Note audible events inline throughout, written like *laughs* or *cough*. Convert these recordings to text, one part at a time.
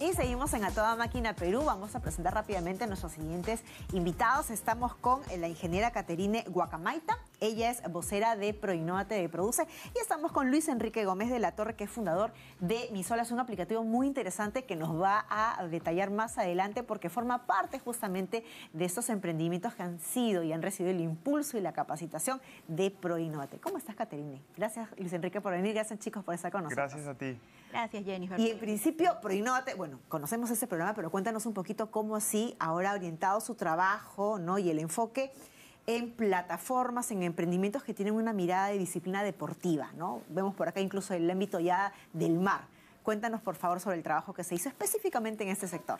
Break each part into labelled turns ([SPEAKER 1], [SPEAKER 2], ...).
[SPEAKER 1] Y seguimos en A Toda Máquina Perú. Vamos a presentar rápidamente a nuestros siguientes invitados. Estamos con eh, la ingeniera Caterine Guacamaita. Ella es vocera de Proinova de Produce. Y estamos con Luis Enrique Gómez de la Torre, que es fundador de Misolas, un aplicativo muy interesante que nos va a detallar más adelante porque forma parte justamente de estos emprendimientos que han sido y han recibido el impulso y la capacitación de Proinnovate. ¿Cómo estás, Caterine? Gracias, Luis Enrique, por venir. Gracias, chicos, por estar con nosotros. Gracias
[SPEAKER 2] a ti.
[SPEAKER 3] Gracias, Jenny.
[SPEAKER 1] Y en principio, Proinnovate, bueno, bueno, conocemos ese programa, pero cuéntanos un poquito cómo así ahora ha orientado su trabajo y el enfoque en plataformas, en emprendimientos que tienen una mirada de disciplina deportiva, Vemos por acá incluso el ámbito ya del mar. Cuéntanos, por favor, sobre el trabajo que se hizo específicamente en este sector.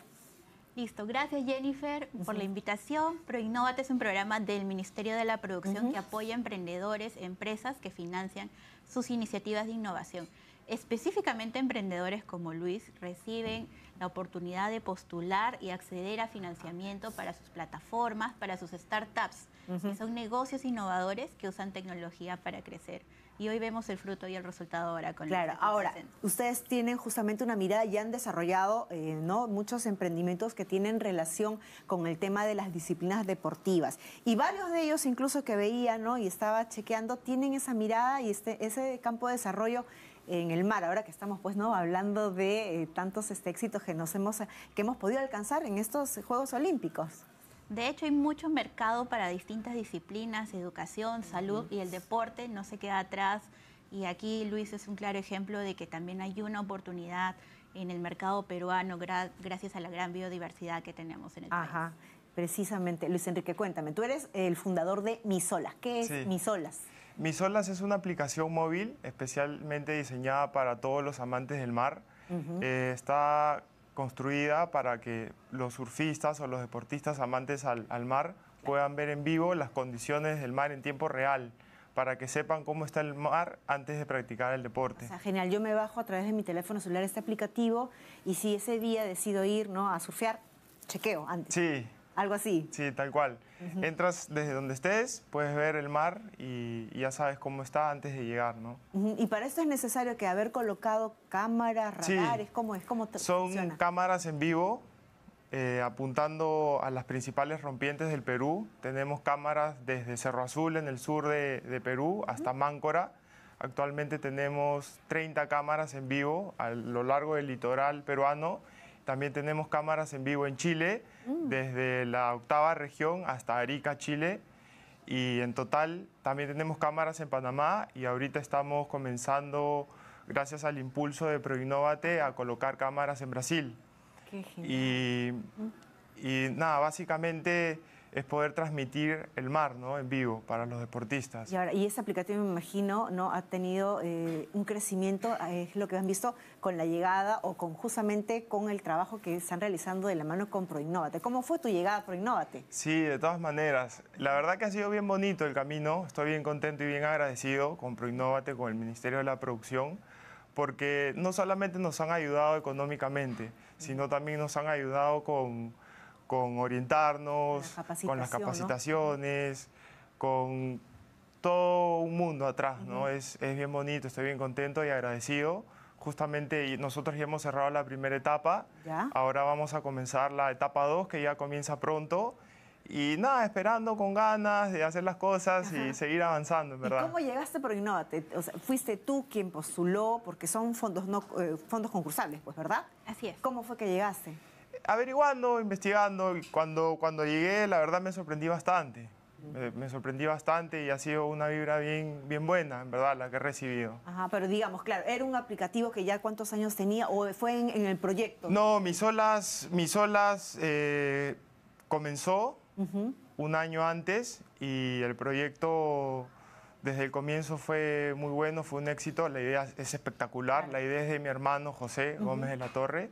[SPEAKER 3] Listo, gracias Jennifer por la invitación. ProInnovate es un programa del Ministerio de la Producción que apoya a emprendedores, empresas que financian sus iniciativas de innovación específicamente emprendedores como Luis reciben la oportunidad de postular y acceder a financiamiento para sus plataformas, para sus startups, que son negocios innovadores que usan tecnología para crecer. Y hoy vemos el fruto y el resultado ahora con Claro, ahora,
[SPEAKER 1] ustedes tienen justamente una mirada y han desarrollado eh, ¿no? muchos emprendimientos que tienen relación con el tema de las disciplinas deportivas. Y varios de ellos, incluso que veía ¿no? y estaba chequeando, tienen esa mirada y este, ese campo de desarrollo en el mar, ahora que estamos pues no hablando de eh, tantos este, éxitos que nos hemos que hemos podido alcanzar en estos Juegos Olímpicos.
[SPEAKER 3] De hecho, hay mucho mercado para distintas disciplinas, educación, salud y el deporte no se queda atrás. Y aquí Luis es un claro ejemplo de que también hay una oportunidad en el mercado peruano gracias a la gran biodiversidad que tenemos en el
[SPEAKER 1] Ajá. país. Precisamente, Luis Enrique, cuéntame, tú eres el fundador de Misolas. ¿Qué es Misolas?
[SPEAKER 2] Misolas es una aplicación móvil especialmente diseñada para todos los amantes del mar. Eh, está construida para que los surfistas o los deportistas amantes al, mar puedan ver en vivo las condiciones del mar en tiempo real para que sepan cómo está el mar antes de practicar el deporte.
[SPEAKER 1] genial, yo me bajo a través de mi teléfono celular este aplicativo y si ese día decido ir ¿no? a surfear, chequeo antes.
[SPEAKER 2] Sí, algo así. Sí, tal cual. Entras desde donde estés, puedes ver el mar y, ya sabes cómo está antes de llegar, ¿no?
[SPEAKER 1] Y para esto es necesario que haber colocado cámaras, radares, ¿cómo es? ¿Cómo
[SPEAKER 2] Son cámaras en vivo eh, apuntando a las principales rompientes del Perú. Tenemos cámaras desde Cerro Azul en el sur de, Perú hasta Máncora. Actualmente tenemos 30 cámaras en vivo a lo largo del litoral peruano también tenemos cámaras en vivo en Chile, mm. desde la octava región hasta Arica, Chile. Y en total también tenemos cámaras en Panamá y ahorita estamos comenzando, gracias al impulso de Proinnovate, a colocar cámaras en Brasil. Qué Y, y nada, básicamente es poder transmitir el mar ¿no? en vivo para los deportistas. Y,
[SPEAKER 1] ahora, y ese aplicativo, me imagino, ¿no? ha tenido eh, un crecimiento, eh, es lo que han visto con la llegada o con justamente con el trabajo que están realizando de la mano con ProInnovate. ¿Cómo fue tu llegada a ProInnovate?
[SPEAKER 2] Sí, de todas maneras. La verdad que ha sido bien bonito el camino. Estoy bien contento y bien agradecido con ProInnovate, con el Ministerio de la Producción porque no solamente nos han ayudado económicamente, sino también nos han ayudado con con orientarnos, con las capacitaciones, con todo un mundo atrás, ¿no? Es, es, bien bonito, estoy bien contento y agradecido. Justamente nosotros ya hemos cerrado la primera etapa, ahora vamos a comenzar la etapa 2 que ya comienza pronto. Y nada, esperando con ganas de hacer las cosas y seguir avanzando, verdad. ¿Cómo
[SPEAKER 1] llegaste por Innovate? fuiste tú quien postuló, porque son fondos, no, eh, fondos concursables, pues, ¿verdad? Así
[SPEAKER 2] es. ¿Cómo fue que llegaste? averiguando, investigando, cuando, cuando llegué, la verdad me sorprendí bastante. Me, sorprendí bastante y ha sido una vibra bien, bien buena, en verdad, la que he recibido. Ajá, pero
[SPEAKER 1] digamos, claro, ¿era un aplicativo que ya cuántos años tenía o fue en, en el proyecto?
[SPEAKER 2] No, mis olas, mis eh, comenzó un año antes y el proyecto desde el comienzo fue muy bueno, fue un éxito, la idea es espectacular, la idea es de mi hermano José Gómez de la Torre.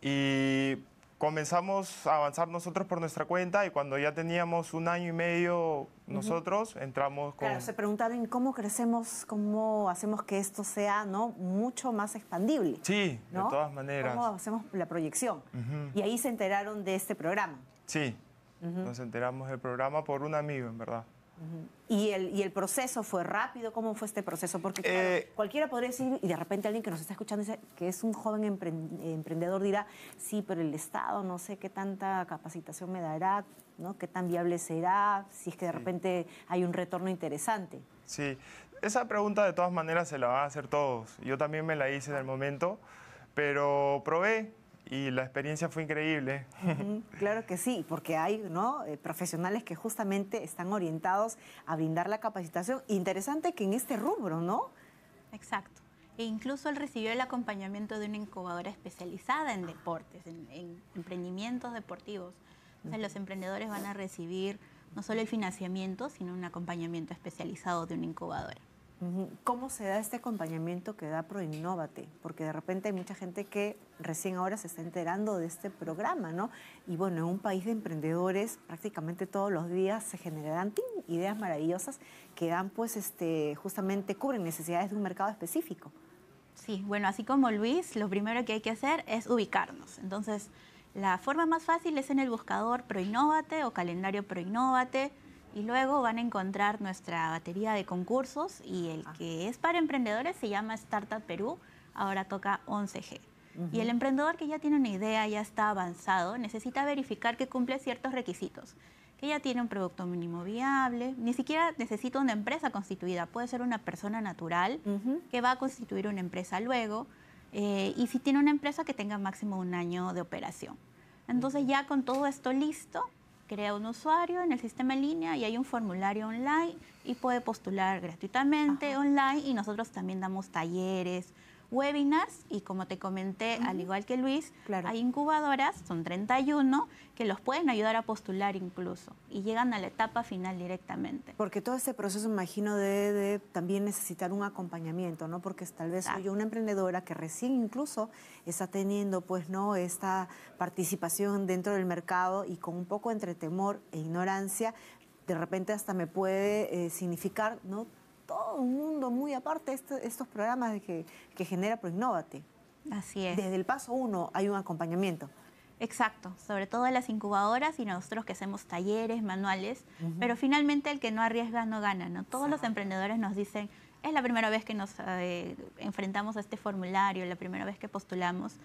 [SPEAKER 2] Y comenzamos a avanzar nosotros por nuestra cuenta y cuando ya teníamos un año y medio nosotros entramos con... Claro, se
[SPEAKER 1] preguntaron cómo crecemos, cómo hacemos que esto sea ¿no? mucho más expandible. Sí,
[SPEAKER 2] de todas maneras. ¿Cómo
[SPEAKER 1] hacemos la proyección? Y ahí se enteraron de este programa.
[SPEAKER 2] Sí, nos enteramos del programa por un amigo, en verdad.
[SPEAKER 1] ¿Y, el, ¿Y el proceso fue rápido? ¿Cómo fue este proceso? Porque eh, cualquiera podría decir, y de repente alguien que nos está escuchando que es un joven emprendedor, dirá, sí, pero el Estado no sé qué tanta capacitación me dará, ¿no? qué tan viable será, si es que de repente hay un retorno interesante.
[SPEAKER 2] Sí, esa pregunta de todas maneras se la van a hacer todos. Yo también me la hice en el momento, pero probé, y la experiencia fue increíble.
[SPEAKER 1] Claro que sí, porque hay ¿no? Eh, profesionales que justamente están orientados a brindar la capacitación. Interesante que en este rubro, ¿no?
[SPEAKER 3] Exacto. E incluso él recibió el acompañamiento de una incubadora especializada en deportes, en, emprendimientos deportivos. los emprendedores van a recibir no solo el financiamiento, sino un acompañamiento especializado de una incubadora.
[SPEAKER 1] ¿Cómo se da este acompañamiento que da Proinnovate? Porque de repente hay mucha gente que recién ahora se está enterando de este programa, ¿no? Y bueno, en un país de emprendedores prácticamente todos los días se generan ideas maravillosas que dan, pues, este, justamente cubren necesidades de un mercado específico.
[SPEAKER 3] Sí, bueno, así como Luis, lo primero que hay que hacer es ubicarnos. Entonces, la forma más fácil es en el buscador Proinnovate o calendario Proinnovate y luego van a encontrar nuestra batería de concursos y el ah. que es para emprendedores se llama Startup Perú, ahora toca 11G. Y el emprendedor que ya tiene una idea, ya está avanzado, necesita verificar que cumple ciertos requisitos, que ya tiene un producto mínimo viable, ni siquiera necesita una empresa constituida, puede ser una persona natural que va a constituir una empresa luego, eh, y si tiene una empresa que tenga máximo un año de operación. Entonces ya con todo esto listo, crea un usuario en el sistema en línea y hay un formulario online y puede postular gratuitamente online y nosotros también damos talleres, webinars y como te comenté, al igual que Luis, hay incubadoras, son 31, que los pueden ayudar a postular incluso y llegan a la etapa final directamente.
[SPEAKER 1] Porque todo este proceso, imagino, de, también necesitar un acompañamiento, ¿no? Porque tal vez soy una emprendedora que recién incluso está teniendo, pues, ¿no? Esta participación dentro del mercado y con un poco entre temor e ignorancia, de repente hasta me puede eh, significar, ¿no? todo un mundo muy aparte de este, estos programas
[SPEAKER 3] que, que genera Proinnovate. Así es. Desde el paso uno hay un acompañamiento. Exacto, sobre todo en las incubadoras y nosotros que hacemos talleres, manuales, pero finalmente el que no arriesga no gana, ¿no? Todos los emprendedores nos dicen, es la primera vez que nos eh, enfrentamos a este formulario, la primera vez que postulamos,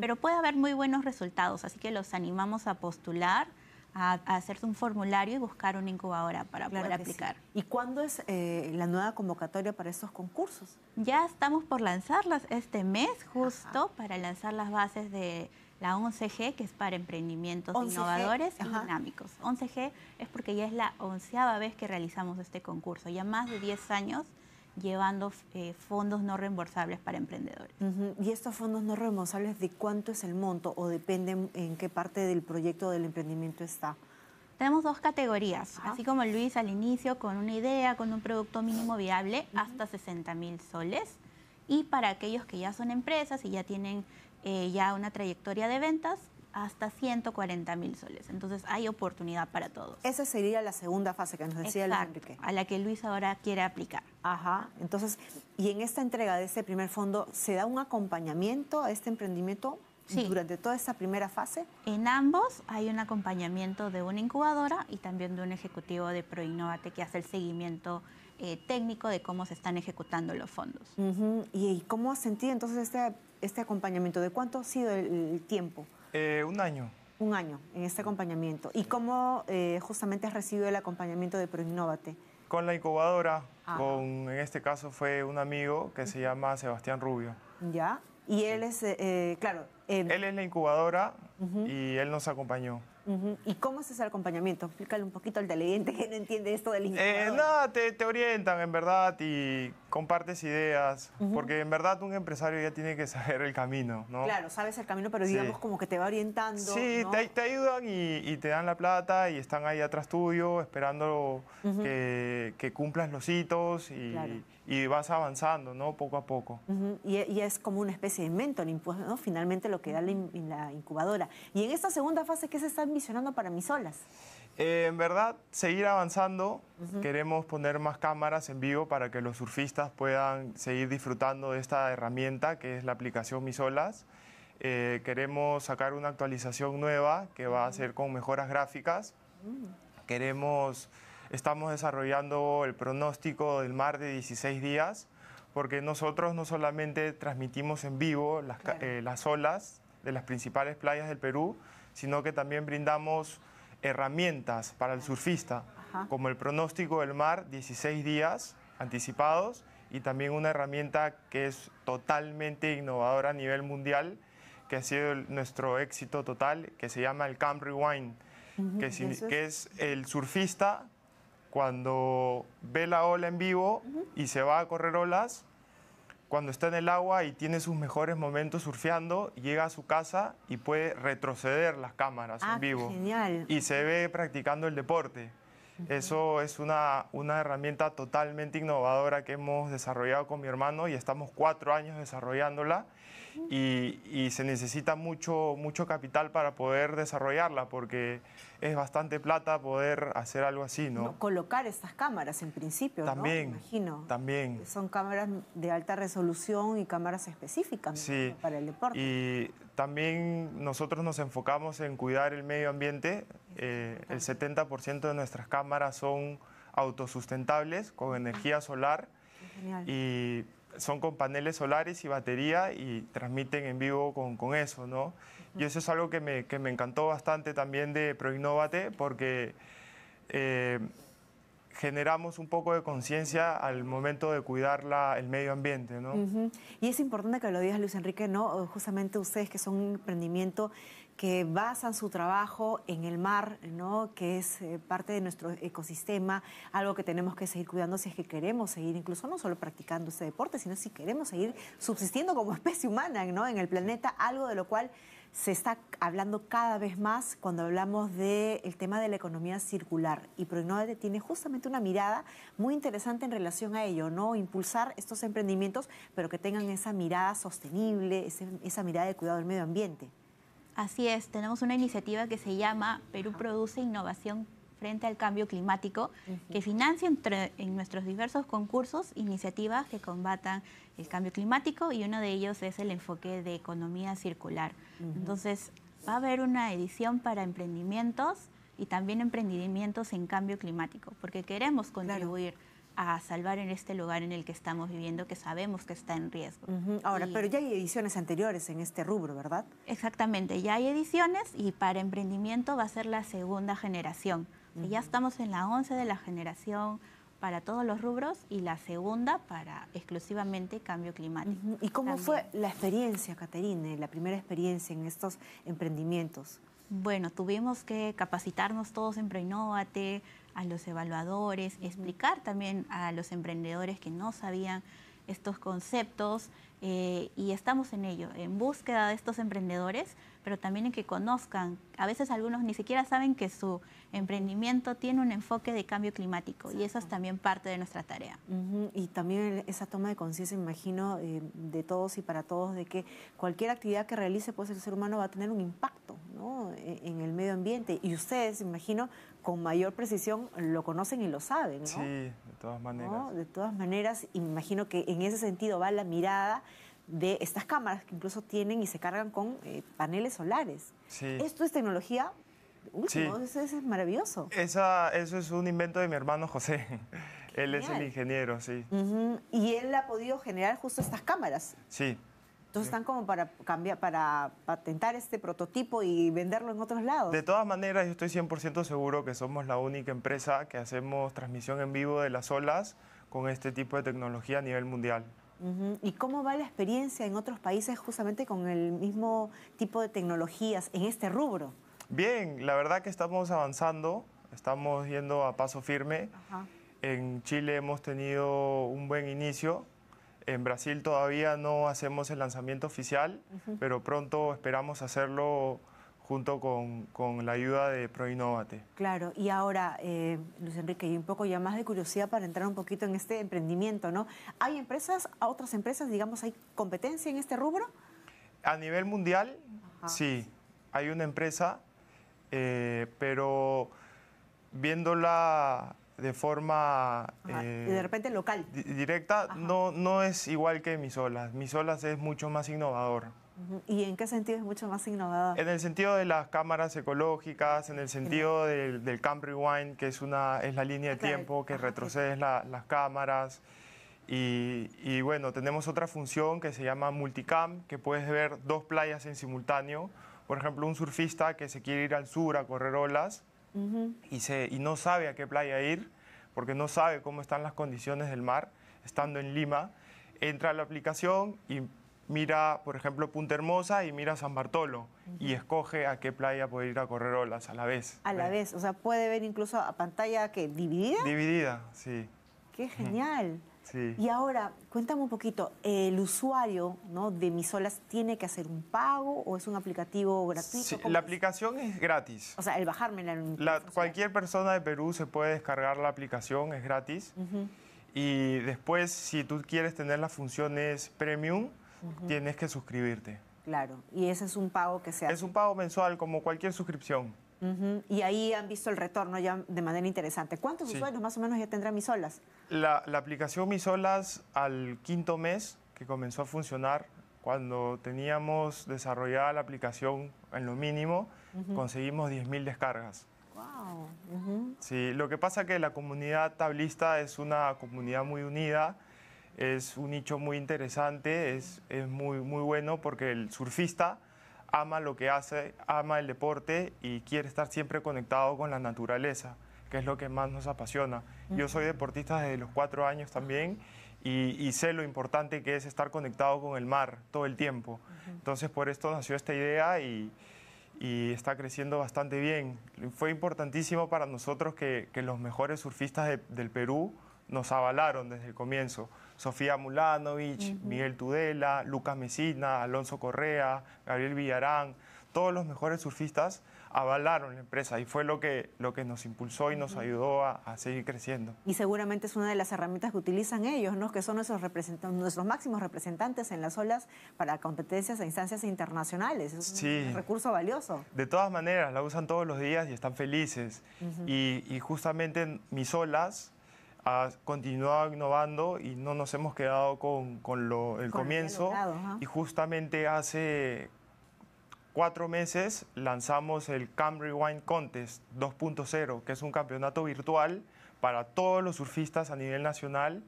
[SPEAKER 3] pero puede haber muy buenos resultados, así que los animamos a postular a, hacerse un formulario y buscar una incubadora para poder aplicar.
[SPEAKER 1] ¿Y cuándo es eh, la nueva convocatoria para estos concursos?
[SPEAKER 3] Ya estamos por lanzarlas este mes, justo para lanzar las bases de la 11G, que es para emprendimientos innovadores y dinámicos. 11G es porque ya es la onceava vez que realizamos este concurso, ya más de 10 años llevando eh, fondos no reembolsables para emprendedores.
[SPEAKER 1] ¿Y estos fondos no reembolsables de cuánto es el monto o depende en qué parte del proyecto del emprendimiento está? Tenemos dos categorías,
[SPEAKER 3] así como Luis al inicio con una idea, con un producto mínimo viable, hasta 60 mil soles. Y para aquellos que ya son empresas y ya tienen eh, ya una trayectoria de ventas, hasta 140 mil soles. Entonces hay oportunidad para todos. Esa sería la segunda fase que nos decía el Luis A la que Luis ahora quiere aplicar. Ajá. Entonces, y en esta entrega de este primer
[SPEAKER 1] fondo, ¿se da un acompañamiento a este emprendimiento durante toda esta primera fase?
[SPEAKER 3] En ambos hay un acompañamiento de una incubadora y también de un ejecutivo de Proinnovate que hace el seguimiento eh, técnico de cómo se están ejecutando los fondos.
[SPEAKER 1] ¿Y, cómo has sentido entonces este, este acompañamiento? ¿De cuánto ha sido el tiempo?
[SPEAKER 2] Eh, un año.
[SPEAKER 1] Un año en este acompañamiento. ¿Y cómo eh, justamente has recibido el acompañamiento de Proinnovate?
[SPEAKER 2] Con la incubadora, con, en este caso fue un amigo que se llama Sebastián Rubio. ¿Ya? Y él es, eh, claro... él es la incubadora y él nos acompañó.
[SPEAKER 1] ¿Y cómo es ese acompañamiento? Explícale un poquito al televidente que no entiende esto del incubador.
[SPEAKER 2] nada, te orientan en verdad y compartes ideas, porque en verdad un empresario ya tiene que saber el camino, ¿no? Claro,
[SPEAKER 1] sabes el camino, pero digamos como que te va orientando. Sí,
[SPEAKER 2] te, ayudan y, te dan la plata y están ahí atrás tuyo esperando que, cumplas los hitos y, vas avanzando, ¿no? Poco a poco.
[SPEAKER 1] y, es como una especie de mentor pues, ¿no? Finalmente lo que da la, incubadora. Y en esta segunda fase, ¿qué se está visionando para mis olas?
[SPEAKER 2] Eh, en verdad, seguir avanzando. Queremos poner más cámaras en vivo para que los surfistas puedan seguir disfrutando de esta herramienta que es la aplicación Mis Olas. Eh, queremos sacar una actualización nueva que va a ser con mejoras gráficas. Mm. Queremos, estamos desarrollando el pronóstico del mar de 16 días porque nosotros no solamente transmitimos en vivo las, eh, las olas de las principales playas del Perú, sino que también brindamos herramientas para el surfista, como el pronóstico del mar, 16 días anticipados, y también una herramienta que es totalmente innovadora a nivel mundial, que ha sido nuestro éxito total, que se llama el Camp Rewind, que, es... el surfista cuando ve la ola en vivo y se va a correr olas, cuando está en el agua y tiene sus mejores momentos surfeando, llega a su casa y puede retroceder las cámaras en ah, vivo. Genial. Y se ve practicando el deporte. Eso es una, una herramienta totalmente innovadora que hemos desarrollado con mi hermano y estamos cuatro años desarrollándola y, se necesita mucho, mucho capital para poder desarrollarla porque es bastante plata poder hacer algo así, ¿no? colocar
[SPEAKER 1] estas cámaras en principio, también, ¿no? imagino. También. Son cámaras de alta resolución y cámaras específicas
[SPEAKER 2] para el deporte. Y también nosotros nos enfocamos en cuidar el medio ambiente. el 70% eh, de nuestras cámaras son autosustentables con ah. energía solar. Genial. Y son con paneles solares y batería y transmiten en vivo con, eso, ¿no? Y eso es algo que me, encantó bastante también de ProInnovate porque... Eh, generamos un poco de conciencia al momento de cuidar el medio ambiente. ¿no?
[SPEAKER 1] Y es importante que lo digas, Luis Enrique, ¿no? justamente ustedes que son un emprendimiento que basan su trabajo en el mar, ¿no? que es eh, parte de nuestro ecosistema, algo que tenemos que seguir cuidando si es que queremos seguir, incluso no solo practicando este deporte, sino si queremos seguir subsistiendo como *laughs* especie humana ¿no? en el planeta, algo de lo cual se está hablando cada vez más cuando hablamos del tema de la economía circular y Proinnovate tiene justamente una mirada muy interesante en relación a ello, ¿no? Impulsar estos emprendimientos, pero que tengan esa
[SPEAKER 3] mirada sostenible, esa mirada de cuidado del medio ambiente. Así es, tenemos una iniciativa que se llama Perú Produce Innovación frente al cambio climático, que financia en nuestros diversos concursos iniciativas que combatan el cambio climático y uno de ellos es el enfoque de economía circular. Entonces, va a haber una edición para emprendimientos y también emprendimientos en cambio climático, porque queremos contribuir. a salvar en este lugar en el que estamos viviendo que sabemos que está en riesgo.
[SPEAKER 1] Ahora, pero ya hay ediciones anteriores en este rubro, ¿verdad?
[SPEAKER 3] Exactamente, ya hay ediciones y para emprendimiento va a ser la segunda generación. Ya estamos en la 11 de la generación para todos los rubros y la segunda para exclusivamente cambio climático. ¿Y cómo fue la experiencia, Caterine, la primera experiencia en estos emprendimientos? Bueno, tuvimos que capacitarnos todos en Proinnovate, a los evaluadores, explicar también a los emprendedores que no sabían estos conceptos, eh, y estamos en ello, en búsqueda de estos emprendedores, pero también en que conozcan. A veces algunos ni siquiera saben que su emprendimiento tiene un enfoque de cambio climático y eso es también parte de nuestra tarea.
[SPEAKER 1] Y también esa toma de conciencia, imagino, eh, de todos y para todos, de que cualquier actividad que realice pues, el ser humano va a tener un impacto ¿no? E, en, el medio ambiente. Y ustedes, imagino, con mayor precisión lo conocen y lo saben, ¿no? Sí, de
[SPEAKER 2] todas maneras.
[SPEAKER 1] De todas maneras, imagino que en ese sentido va la mirada de estas cámaras que incluso tienen y se cargan con eh, paneles solares. Sí. Esto es tecnología última, eso, es
[SPEAKER 2] maravilloso. Esa, eso es un invento de mi hermano José. *laughs* Él es el ingeniero, sí.
[SPEAKER 1] Y él ha podido generar justo estas cámaras. Sí, entonces están como para cambiar, para patentar este prototipo y venderlo en otros lados. De
[SPEAKER 2] todas maneras, yo estoy 100% seguro que somos la única empresa que hacemos transmisión en vivo de las olas con este tipo de tecnología a nivel mundial.
[SPEAKER 1] ¿Y cómo va la experiencia en otros países justamente con el mismo tipo de tecnologías en este rubro?
[SPEAKER 2] Bien, la verdad que estamos avanzando, estamos yendo a paso firme. En Chile hemos tenido un buen inicio en Brasil todavía no hacemos el lanzamiento oficial, pero pronto esperamos hacerlo junto con, la ayuda de Proinnovate.
[SPEAKER 1] Claro, y ahora, eh, Luis Enrique, y un poco ya más de curiosidad para entrar un poquito en este emprendimiento, ¿no? ¿Hay empresas, otras empresas, digamos, hay competencia en este rubro?
[SPEAKER 2] A nivel mundial, sí, hay una empresa, eh, pero viéndola de forma... y de eh, repente local. Directa no, no es igual que mis olas. es mucho más innovador.
[SPEAKER 1] ¿Y en qué sentido es mucho más innovador?
[SPEAKER 2] En el sentido de las cámaras ecológicas, en el sentido del, del Camp Rewind, que es, una, es la línea de tiempo que retrocede las cámaras. Y, y, bueno, tenemos otra función que se llama Multicam, que puedes ver dos playas en simultáneo. Por ejemplo, un surfista que se quiere ir al sur a correr olas y, no sabe a qué playa ir porque no sabe cómo están las condiciones del mar, estando en Lima, entra a la aplicación y mira, por ejemplo, Punta Hermosa y mira San Bartolo y escoge a qué playa puede ir a correr olas a la vez. A la vez,
[SPEAKER 1] o sea, puede ver incluso a pantalla que dividida.
[SPEAKER 2] Dividida, sí.
[SPEAKER 1] Qué genial. Y ahora, cuéntame un poquito, ¿el usuario de mis tiene que hacer un pago o es un aplicativo gratuito? la
[SPEAKER 2] aplicación es gratis. O
[SPEAKER 1] sea, el bajarme la... la
[SPEAKER 2] cualquier persona de Perú se puede descargar la aplicación, es gratis. Y después, si tú quieres tener las funciones premium, tienes que suscribirte. Claro, y ese es un pago que se hace. Es un pago mensual, como cualquier suscripción.
[SPEAKER 1] Y ahí han visto el retorno ya de manera interesante. ¿Cuántos usuarios más o menos ya tendrá Misolas?
[SPEAKER 2] La, la aplicación Misolas al quinto mes que comenzó a funcionar, cuando teníamos desarrollada la aplicación en lo mínimo, conseguimos 10.000 descargas. Wow. Sí, lo que pasa que la comunidad tablista es una comunidad muy unida, es un nicho muy interesante, es, es muy, muy bueno porque el surfista ama lo que hace, ama el deporte y quiere estar siempre conectado con la naturaleza, que es lo que más nos apasiona. Yo soy deportista desde los cuatro años también y, sé lo importante que es estar conectado con el mar todo el tiempo. Entonces por esto nació esta idea y, está creciendo bastante bien. Fue importantísimo para nosotros que, los mejores surfistas del Perú nos avalaron desde el comienzo. Sofía Mulanovich, Miguel Tudela, Lucas Mesina, Alonso Correa, Gabriel Villarán, todos los mejores surfistas avalaron la empresa y fue lo que, lo que nos impulsó y nos ayudó a, seguir creciendo. Y
[SPEAKER 1] seguramente es una de las herramientas que utilizan ellos, ¿no? que son nuestros, nuestros máximos representantes en las olas para competencias e instancias internacionales. Es un recurso valioso.
[SPEAKER 2] De todas maneras, la usan todos los días y están felices. y, y justamente mis olas ha continuado innovando y no nos hemos quedado con, lo, el comienzo. Y justamente hace cuatro meses lanzamos el Cam Rewind Contest 2.0, que es un campeonato virtual para todos los surfistas a nivel nacional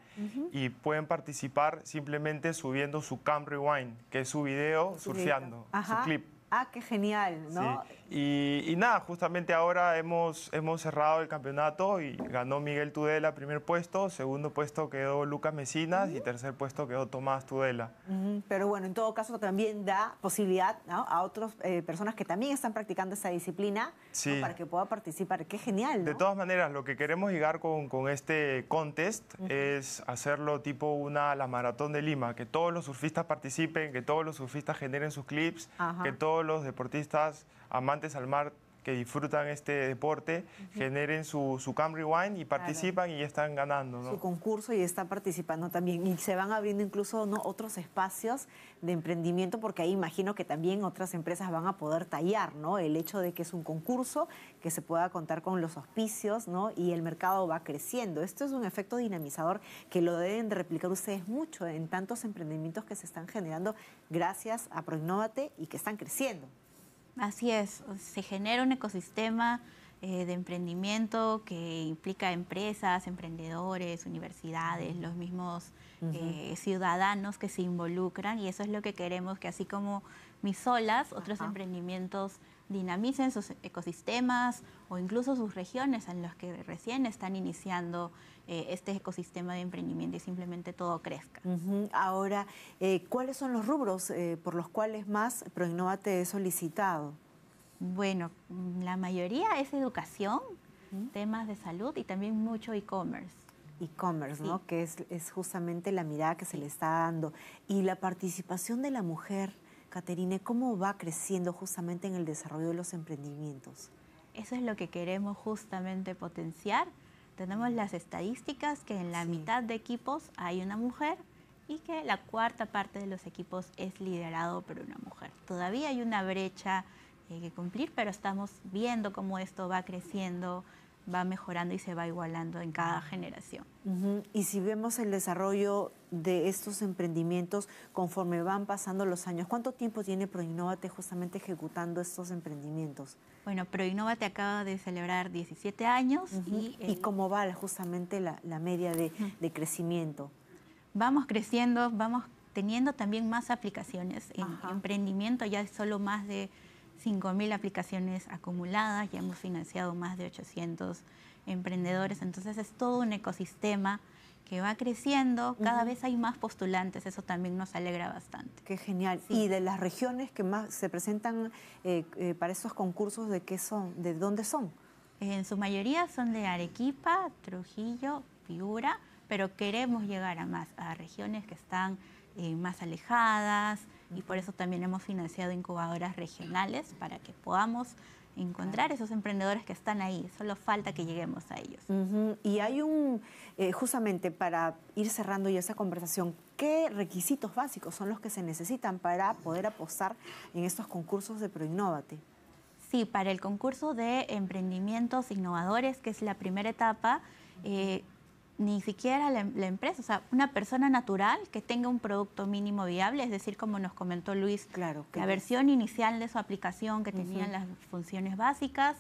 [SPEAKER 2] y pueden participar simplemente subiendo su Cam Rewind, que es su video surfeando, su clip.
[SPEAKER 1] Ah, qué genial, ¿no?
[SPEAKER 2] Y, nada, justamente ahora hemos, hemos cerrado el campeonato y ganó Miguel Tudela primer puesto, segundo puesto quedó Lucas Mesinas y tercer puesto quedó Tomás Tudela.
[SPEAKER 1] Pero bueno, en todo caso también da posibilidad a otras eh, personas que también están practicando esa disciplina para que pueda participar. Qué
[SPEAKER 2] genial. ¿no? De todas maneras, lo que queremos llegar con, con este contest es hacerlo tipo una la maratón de Lima, que todos los surfistas participen, que todos los surfistas generen sus clips, que todos los deportistas amantes al mar que disfrutan este deporte, generen su, su Wine y participan y ya están ganando. Su
[SPEAKER 1] concurso y están participando también. Y se van abriendo incluso ¿no? otros espacios de emprendimiento, porque ahí imagino que también otras empresas van a poder tallar, ¿no? El hecho de que es un concurso, que se pueda contar con los auspicios, Y el mercado va creciendo. Esto es un efecto dinamizador que lo deben de replicar ustedes mucho en tantos emprendimientos que se están generando gracias a Proinnovate y que están creciendo.
[SPEAKER 3] Así es, se genera un ecosistema eh, de emprendimiento que implica empresas, emprendedores, universidades, los mismos eh, ciudadanos que se involucran y eso es lo que queremos que así como Misolas, otros emprendimientos dinamicen sus ecosistemas o incluso sus regiones en las que recién están iniciando eh, este ecosistema de emprendimiento y simplemente todo crezca.
[SPEAKER 1] Ahora, eh, ¿cuáles son los rubros eh, por los cuales más te es solicitado?
[SPEAKER 3] Bueno, mm, la mayoría es educación, temas de salud y también mucho e-commerce
[SPEAKER 1] e-commerce, ¿no? Que es, es, justamente la mirada que se le está dando. Y la participación de la mujer Caterine, ¿cómo va creciendo justamente en el desarrollo de los emprendimientos?
[SPEAKER 3] Eso es lo que queremos justamente potenciar. Tenemos las estadísticas que en la mitad de equipos hay una mujer y que la cuarta parte de los equipos es liderado por una mujer. Todavía hay una brecha eh, que cumplir, pero estamos viendo cómo esto va creciendo va mejorando y se va igualando en cada generación.
[SPEAKER 1] Y si vemos el desarrollo de estos emprendimientos conforme van pasando los años, ¿cuánto tiempo tiene Proinnovate justamente ejecutando estos emprendimientos?
[SPEAKER 3] Bueno, Proinnovate acaba de celebrar 17 años. y, cómo va justamente la, media de, crecimiento? Vamos creciendo, vamos teniendo también más aplicaciones. En emprendimiento ya es solo más de 5.000 aplicaciones acumuladas, ya hemos financiado más de 800 emprendedores, entonces es todo un ecosistema que va creciendo, cada vez hay más postulantes, eso también nos alegra bastante. Qué genial. ¿Y de las
[SPEAKER 1] regiones que más se presentan eh, eh, para esos concursos, de qué
[SPEAKER 3] son, de dónde son? En su mayoría son de Arequipa, Trujillo, Piura, pero queremos llegar a más, a regiones que están eh, más alejadas, y por eso también hemos financiado incubadoras regionales para que podamos encontrar esos emprendedores que están ahí. Solo falta que lleguemos a ellos.
[SPEAKER 1] Y hay un, eh, justamente para ir cerrando ya esa conversación, ¿qué requisitos básicos son los que se necesitan para poder apostar en estos concursos de ProInnovate?
[SPEAKER 3] Sí, para el concurso de emprendimientos innovadores, que es la primera etapa, eh, ni siquiera la, empresa, o sea, una persona natural que tenga un producto mínimo viable, es decir, como nos comentó Luis, claro, la versión inicial de su aplicación que tenía las funciones básicas,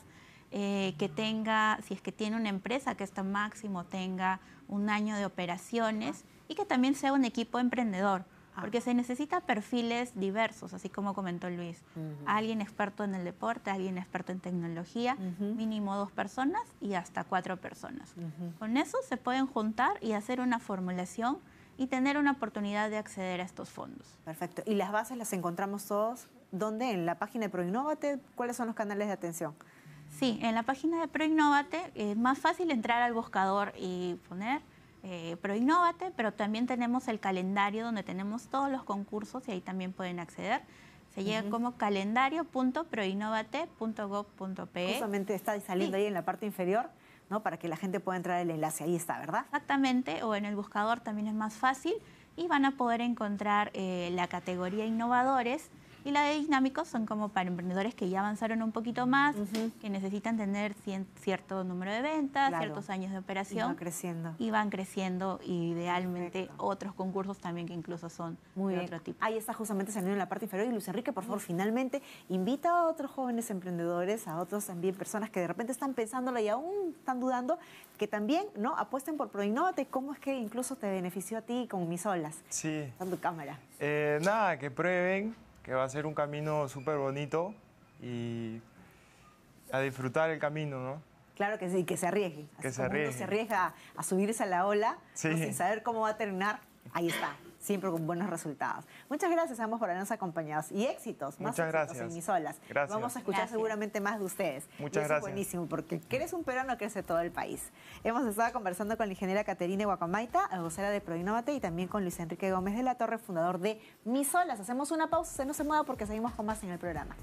[SPEAKER 3] eh, que tenga, si es que tiene una empresa, que está máximo tenga un año de operaciones y que también sea un equipo emprendedor porque se necesita perfiles diversos, así como comentó Luis. Alguien experto en el deporte, alguien experto en tecnología, mínimo dos personas y hasta cuatro personas. Con eso se pueden juntar y hacer una formulación y tener una oportunidad de acceder a estos fondos. Perfecto.
[SPEAKER 1] ¿Y las bases las encontramos todos? ¿Dónde? ¿En la página de Proinnovate? ¿Cuáles son los canales de atención?
[SPEAKER 3] Sí, en la página de Proinnovate es más fácil entrar al buscador y poner eh, Proinnovate, pero también tenemos el calendario donde tenemos todos los concursos y ahí también pueden acceder. Se llega como calendario.proinnovate.gov.pe. Justamente está saliendo ahí en la parte inferior, ¿no? Para que la gente pueda entrar el enlace. Ahí está, ¿verdad? Exactamente, o en el buscador también es más fácil y van a poder encontrar eh, la categoría innovadores y la de dinámicos son como para emprendedores que ya avanzaron un poquito más, que necesitan tener cierto número de ventas, ciertos años de operación. Y van creciendo. Y van creciendo idealmente otros concursos también que incluso son Muy de otro tipo. Ahí está justamente saliendo la parte inferior. Y Luis Enrique, por favor,
[SPEAKER 1] finalmente invita a otros jóvenes emprendedores, a otros también personas que de repente están pensándolo y aún están dudando, que también no apuesten por Proinnovate. ¿Cómo es que incluso te benefició a ti con mis olas? Sí. Con tu cámara.
[SPEAKER 2] Eh, nada, que prueben que va a ser un camino súper bonito y a disfrutar el camino, ¿no?
[SPEAKER 1] Claro que sí, que se arriesgue. que se arriesgue. se arriesga a, subirse a la ola pues, sin saber cómo va a terminar. Ahí está siempre con buenos resultados. Muchas gracias a ambos por habernos acompañado y éxitos. Más Muchas éxitos gracias. en Misolas. Gracias. Vamos a escuchar seguramente más de ustedes. Muchas Es buenísimo porque crees un peruano crece todo el país. Hemos estado conversando con la ingeniera Caterina Guacamaita, vocera de Proinnovate y también con Luis Enrique Gómez de la Torre, fundador de Misolas. Hacemos una pausa, se no se mueva porque seguimos con más en el programa.